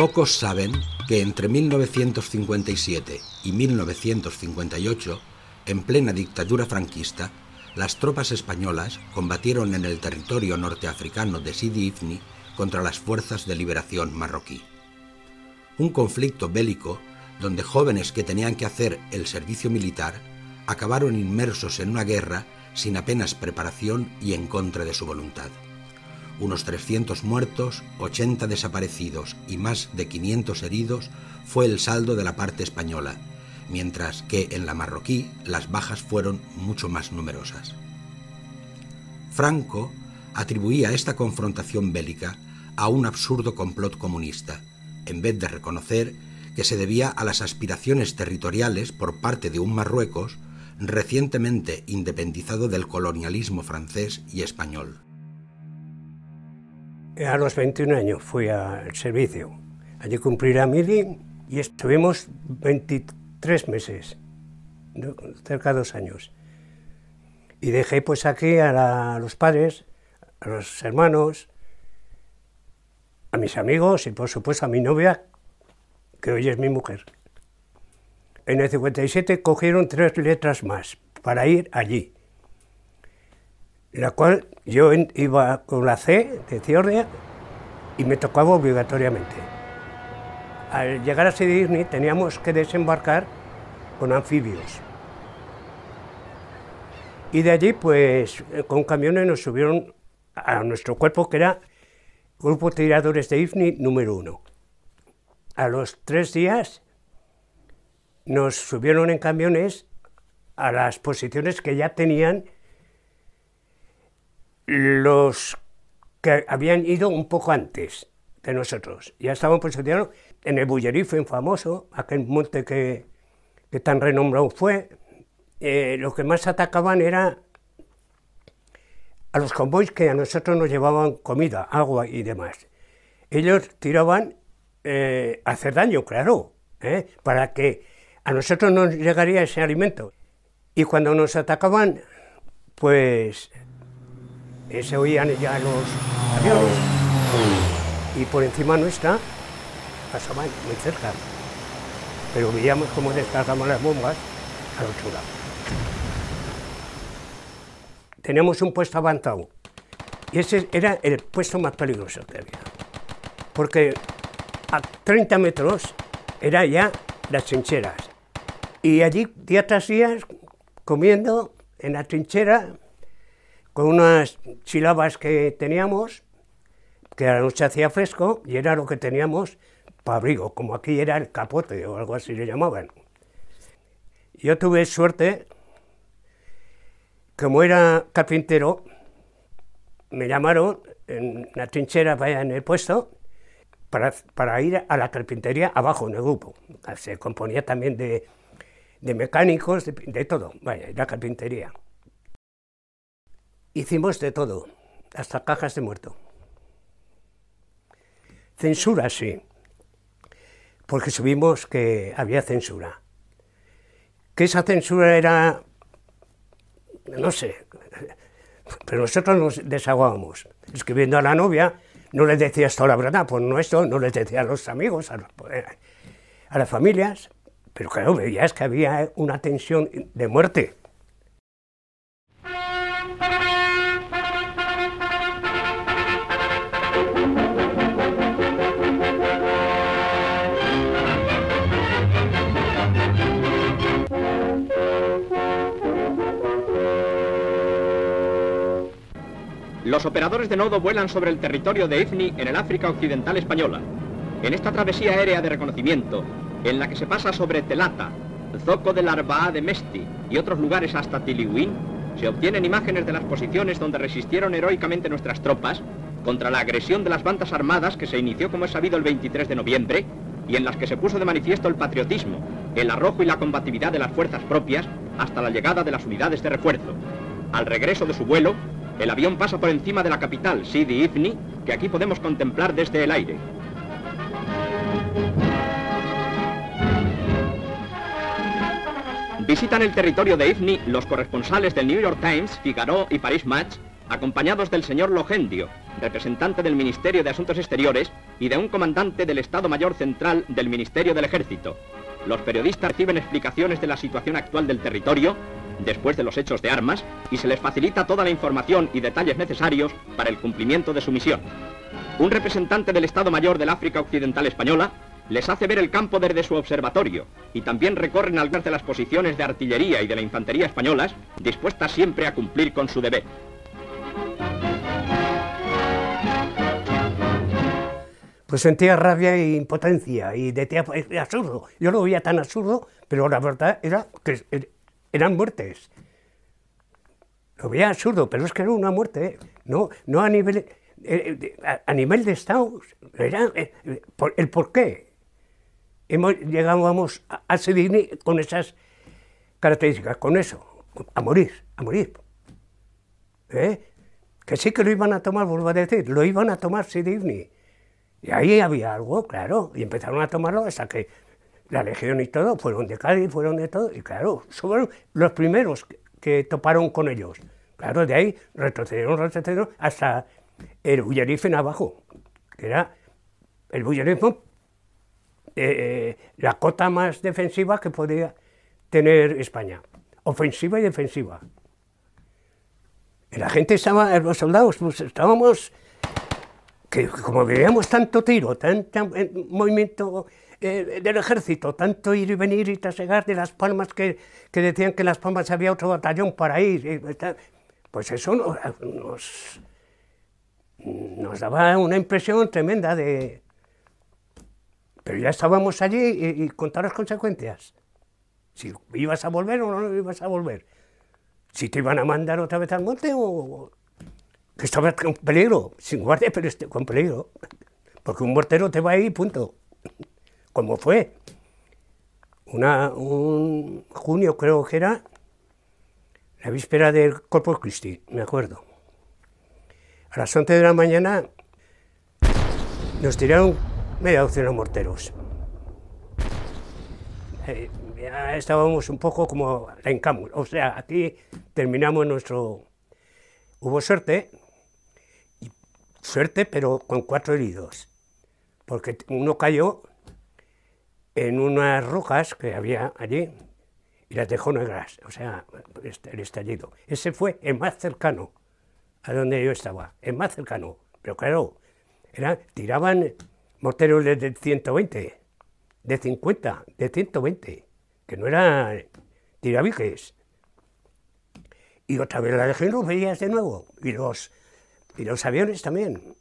Pocos saben que entre 1957 y 1958, en plena dictadura franquista, las tropas españolas combatieron en el territorio norteafricano de Sidi Ifni contra las fuerzas de liberación marroquí. Un conflicto bélico donde jóvenes que tenían que hacer el servicio militar acabaron inmersos en una guerra sin apenas preparación y en contra de su voluntad unos 300 muertos, 80 desaparecidos y más de 500 heridos fue el saldo de la parte española, mientras que en la marroquí las bajas fueron mucho más numerosas. Franco atribuía esta confrontación bélica a un absurdo complot comunista, en vez de reconocer que se debía a las aspiraciones territoriales por parte de un Marruecos recientemente independizado del colonialismo francés y español. Eh, a los 21 años fui al servicio. Allí cumplí la mili y estuvimos 23 meses, cerca de dos años. Y dejé pues aquí a, a los padres, a los hermanos, a mis amigos y por supuesto a mi novia, que hoy es mi mujer. En el 57 cogieron tres letras más para ir allí la cual yo iba con la C de Ciordia y me tocaba obligatoriamente. Al llegar a Sydney teníamos que desembarcar con anfibios. Y de allí, pues, eh, con camiones nos subieron a nuestro cuerpo, que era Grupo Tiradores de IFNI número uno. A los tres días nos subieron en camiones a las posiciones que ya tenían los que habían ido un poco antes de nosotros. Ya estaban posicionados pues, en el en famoso, aquel monte que, tan renombrado fue. Lo eh, los que más atacaban era a los convoys que a nosotros nos llevaban comida, agua y demás. Ellos tiraban eh, a hacer daño, claro, ¿eh? para que a nosotros nos llegaría ese alimento. Y cuando nos atacaban, pues se oían ya los aviones. Y por encima nuestra pasaban muy cerca. Pero veíamos cómo descargamos las bombas a los lados. Tenemos un puesto avanzado. Y ese era el puesto más peligroso que había. Porque a 30 metros era ya las trincheras. Y allí, día tras día, comiendo en la trinchera, con unas chilabas que teníamos, que a la noche hacía fresco y era lo que teníamos para abrigo, como aquí era el capote o algo así le llamaban. Yo tuve suerte, como era carpintero, me llamaron en la trinchera, en el puesto, para, ir a la carpintería abajo en el grupo. Se componía también de, mecánicos, de, todo, vaya, la carpintería. Hicimos de todo, hasta cajas de muerto. Censura, sí, porque subimos que había censura. Que esa censura era, no sé, pero nosotros nos desahogábamos. Escribiendo a la novia, no le decías toda la verdad, pues no esto, no les decía a los amigos, a, eh, a las familias, pero claro, veías que había una tensión de muerte. Los operadores de nodo vuelan sobre el territorio de Ifni en el África Occidental Española. En esta travesía aérea de reconocimiento, en la que se pasa sobre Telata, Zoco de Arbaa de Mesti y otros lugares hasta Tiliwin, se obtienen imágenes de las posiciones donde resistieron heroicamente nuestras tropas contra la agresión de las bandas armadas que se inició, como es sabido, el 23 de noviembre y en las que se puso de manifiesto el patriotismo, el arrojo y la combatividad de las fuerzas propias hasta la llegada de las unidades de refuerzo. Al regreso de su vuelo, el avión pasa por encima de la capital, Sidi Ifni, que aquí podemos contemplar desde el aire. Visitan el territorio de Ifni los corresponsales del New York Times, Figaro y Paris Match, acompañados del señor Logendio, representante del Ministerio de Asuntos Exteriores y de un comandante del Estado Mayor Central del Ministerio del Ejército. Los periodistas reciben explicaciones de la situación actual del territorio después de los hechos de armas y se les facilita toda la información y detalles necesarios para el cumplimiento de su misión. Un representante del Estado Mayor del África Occidental Española les hace ver el campo desde su observatorio y también recorren algunas de las posiciones de artillería y de la infantería españolas dispuestas siempre a cumplir con su deber. Pues sentía rabia e impotencia y decía, absurdo. Yo lo veía tan absurdo, pero la verdad era que eran muertes. Lo veía absurdo, pero es que era una muerte, ¿eh? no, no a nivel, eh, eh, a, nivel de Estado, era el por qué. Hemos, llegábamos a, a con esas características, con eso, a morir, a morir. Que sí que lo iban a tomar, vuelvo a decir, lo iban a tomar Sidney. Y ahí había algo, claro, y empezaron a tomarlo hasta que la Legión y todo, fueron de Cádiz, fueron de todo, y claro, fueron los primeros que, toparon con ellos. Claro, de ahí retrocedieron, retrocedieron hasta el Bullerife en abajo, que era el Bullerife, eh, eh, la cota más defensiva que podía tener España, ofensiva y defensiva. la gente estaba, los soldados, pues estábamos, que como veíamos tanto tiro, tanto movimiento eh, del ejército, tanto ir y venir y trasegar de Las Palmas que, decían que en Las Palmas había otro batallón para ir. Pues, pues eso nos, nos, daba una impresión tremenda de... Pero ya estábamos allí y, contar las consecuencias. Si ibas a volver o no ibas a volver. Si te iban a mandar otra vez al monte o... Que estabas con peligro, sin guardia, pero este, con peligro. Porque un mortero te va ahí, punto como fue. Una, un junio creo que era, la víspera del Corpus Christi, me acuerdo. A las 11 de la mañana nos tiraron media docena de morteros. Eh, estábamos un poco como en Camus. O sea, aquí terminamos nuestro... Hubo suerte, suerte, pero con cuatro heridos, porque uno cayó en unas rocas que había allí y las dejó negras, o sea, el estallido. Ese fue el más cercano a donde yo estaba, el más cercano. Pero claro, tiraban morteros de 120, de 50, de 120, que no eran tirabiques. Y otra vez la dejé los veías de nuevo, y los, y los aviones también,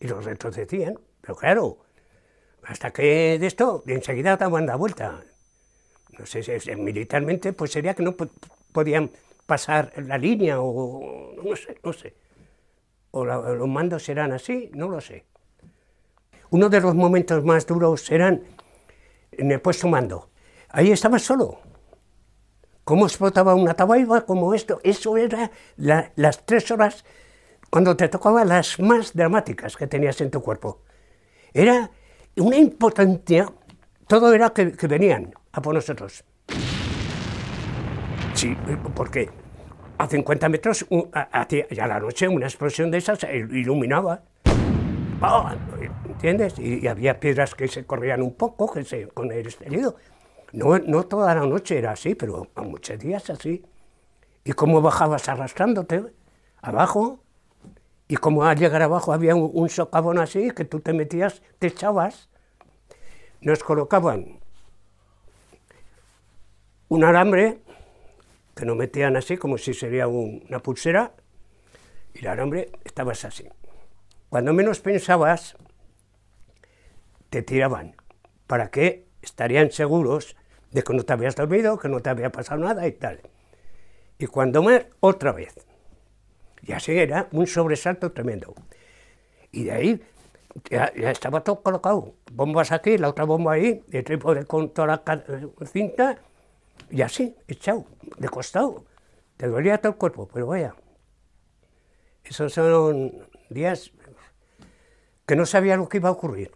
y los retrocedían, pero claro, hasta que de esto, enseguida daban la vuelta. No sé, militarmente, pues sería que no podían pasar la línea o no sé, no sé. O los mandos serán así, no lo sé. Uno de los momentos más duros serán en el puesto mando. Ahí estaba solo. Cómo explotaba una tabaiba, como esto. Eso era las tres horas cuando te tocaba las más dramáticas que tenías en tu cuerpo. Era una impotencia, todo era que, venían a por nosotros. Sí, porque a 50 metros, a, la noche, una explosión de esas e, iluminaba. Ah, ¿Entiendes? Y, había piedras que se corrían un poco que con el estallido. No, no toda la noche era así, pero a muchos días así. ¿Y cómo bajabas arrastrándote abajo? Y como al llegar abajo había un, socavón así, que tú te metías, te echabas, nos colocaban un alambre que nos metían así, como si sería una pulsera, y el alambre estabas así. Cuando menos pensabas, te tiraban. ¿Para que Estarían seguros de que no te habías dormido, que no te había pasado nada y tal. Y cuando más, otra vez. Y así era un sobresalto tremendo. Y de ahí ya, estaba todo colocado. Bombas aquí, la otra bomba ahí, el trípode con toda la cinta, y así, echado, de costado. Te dolía todo el cuerpo, pero vaya. Esos son días que no sabía lo que iba a ocurrir.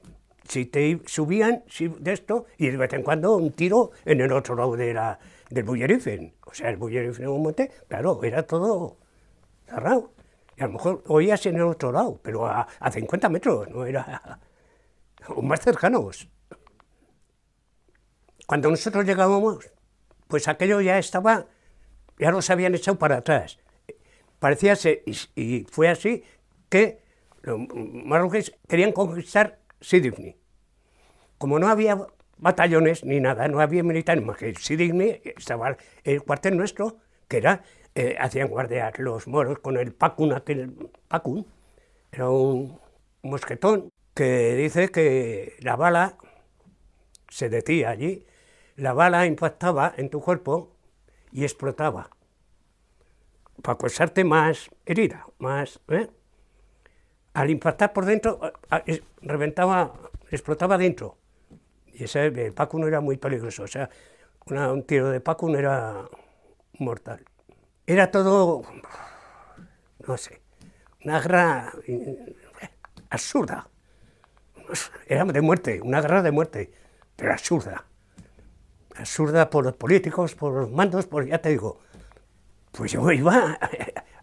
Si te subían de esto, y de vez en cuando un tiro en el otro lado de la, del Bullerifen. O sea, el Bullerifen en un monte, claro, era todo cerrado. Y a lo mejor oías en el otro lado, pero a, 50 metros, no era. o más cercanos. Cuando nosotros llegábamos, pues aquello ya estaba, ya los habían echado para atrás. Parecía, ser, y, fue así, que los marroquíes querían conquistar Sydney. Como no había batallones ni nada, no había militares más que Sydney, estaba el cuartel nuestro, que era eh, hacían guardias los moros con el pacun, aquel pacun, era un mosquetón que dice que la bala, se decía allí, la bala impactaba en tu cuerpo y explotaba para causarte más herida, más... ¿eh? Al impactar por dentro, reventaba, explotaba dentro. Y ese, el pacun era muy peligroso, o sea, un tiro de pacun era mortal. Era todo, no sé, una guerra eh, absurda. Era de muerte, una guerra de muerte, pero absurda. Absurda por los políticos, por los mandos, por, ya te digo, pues yo iba a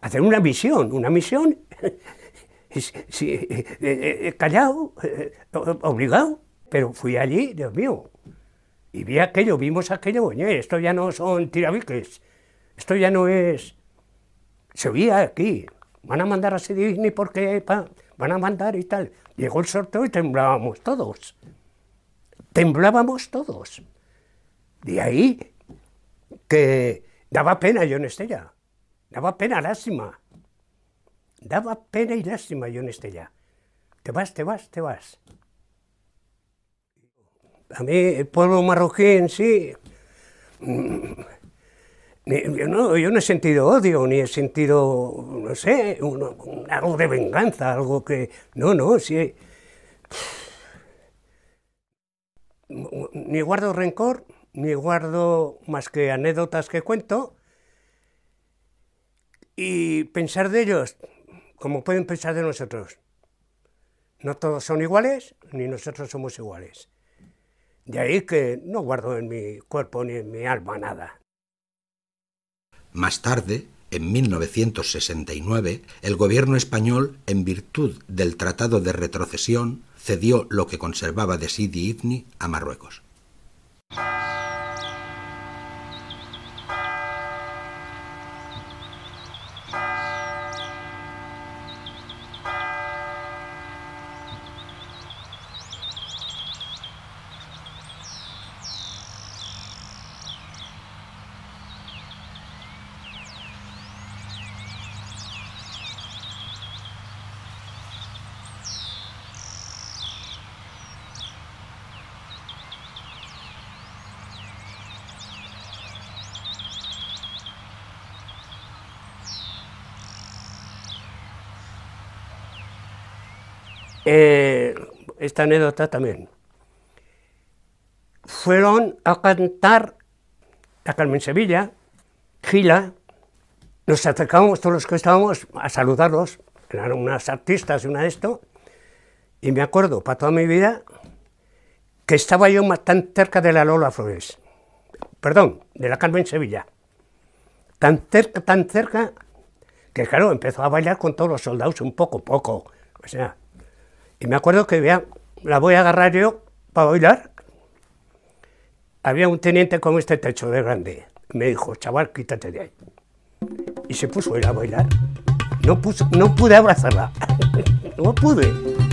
hacer una misión, una misión, eh, eh, callado, obligado, pero fui allí, Dios mío, y vi aquello, vimos aquello, esto ya no son tirabiques, esto ya no es... Se oía aquí, van a mandar a Sidney porque van a mandar y tal. Llegó el sorteo y temblábamos todos. Temblábamos todos. De ahí que daba pena John Estella. Daba pena, lástima. Daba pena y lástima John Estella. Te vas, te vas, te vas. A mí el pueblo marroquí en sí mm, yo no, he sentido odio, ni he sentido, no sé, algo de venganza, algo que... No, no, sí. Ni guardo rencor, ni guardo más que anécdotas que cuento. Y pensar de ellos, como pueden pensar de nosotros. No todos son iguales, ni nosotros somos iguales. De ahí que no guardo en mi cuerpo ni en mi alma nada, más tarde, en 1969, el gobierno español, en virtud del Tratado de Retrocesión, cedió lo que conservaba de Sidi Ifni a Marruecos. Eh, esta anécdota también. Fueron a cantar a Carmen Sevilla, Gila, nos acercábamos todos los que estábamos a saludarlos, eran unas artistas y una de esto, y me acuerdo para toda mi vida que estaba yo tan cerca de la Lola Flores, perdón, de la Carmen Sevilla, tan cerca, tan cerca, que claro, empezó a bailar con todos los soldados un poco, poco, o sea, y me acuerdo que vean, la voy a agarrar yo para bailar. Había un teniente con este techo de grande. Me dijo, chaval, quítate de ahí. Y se puso a ir a bailar. No, no pude abrazarla. no pude.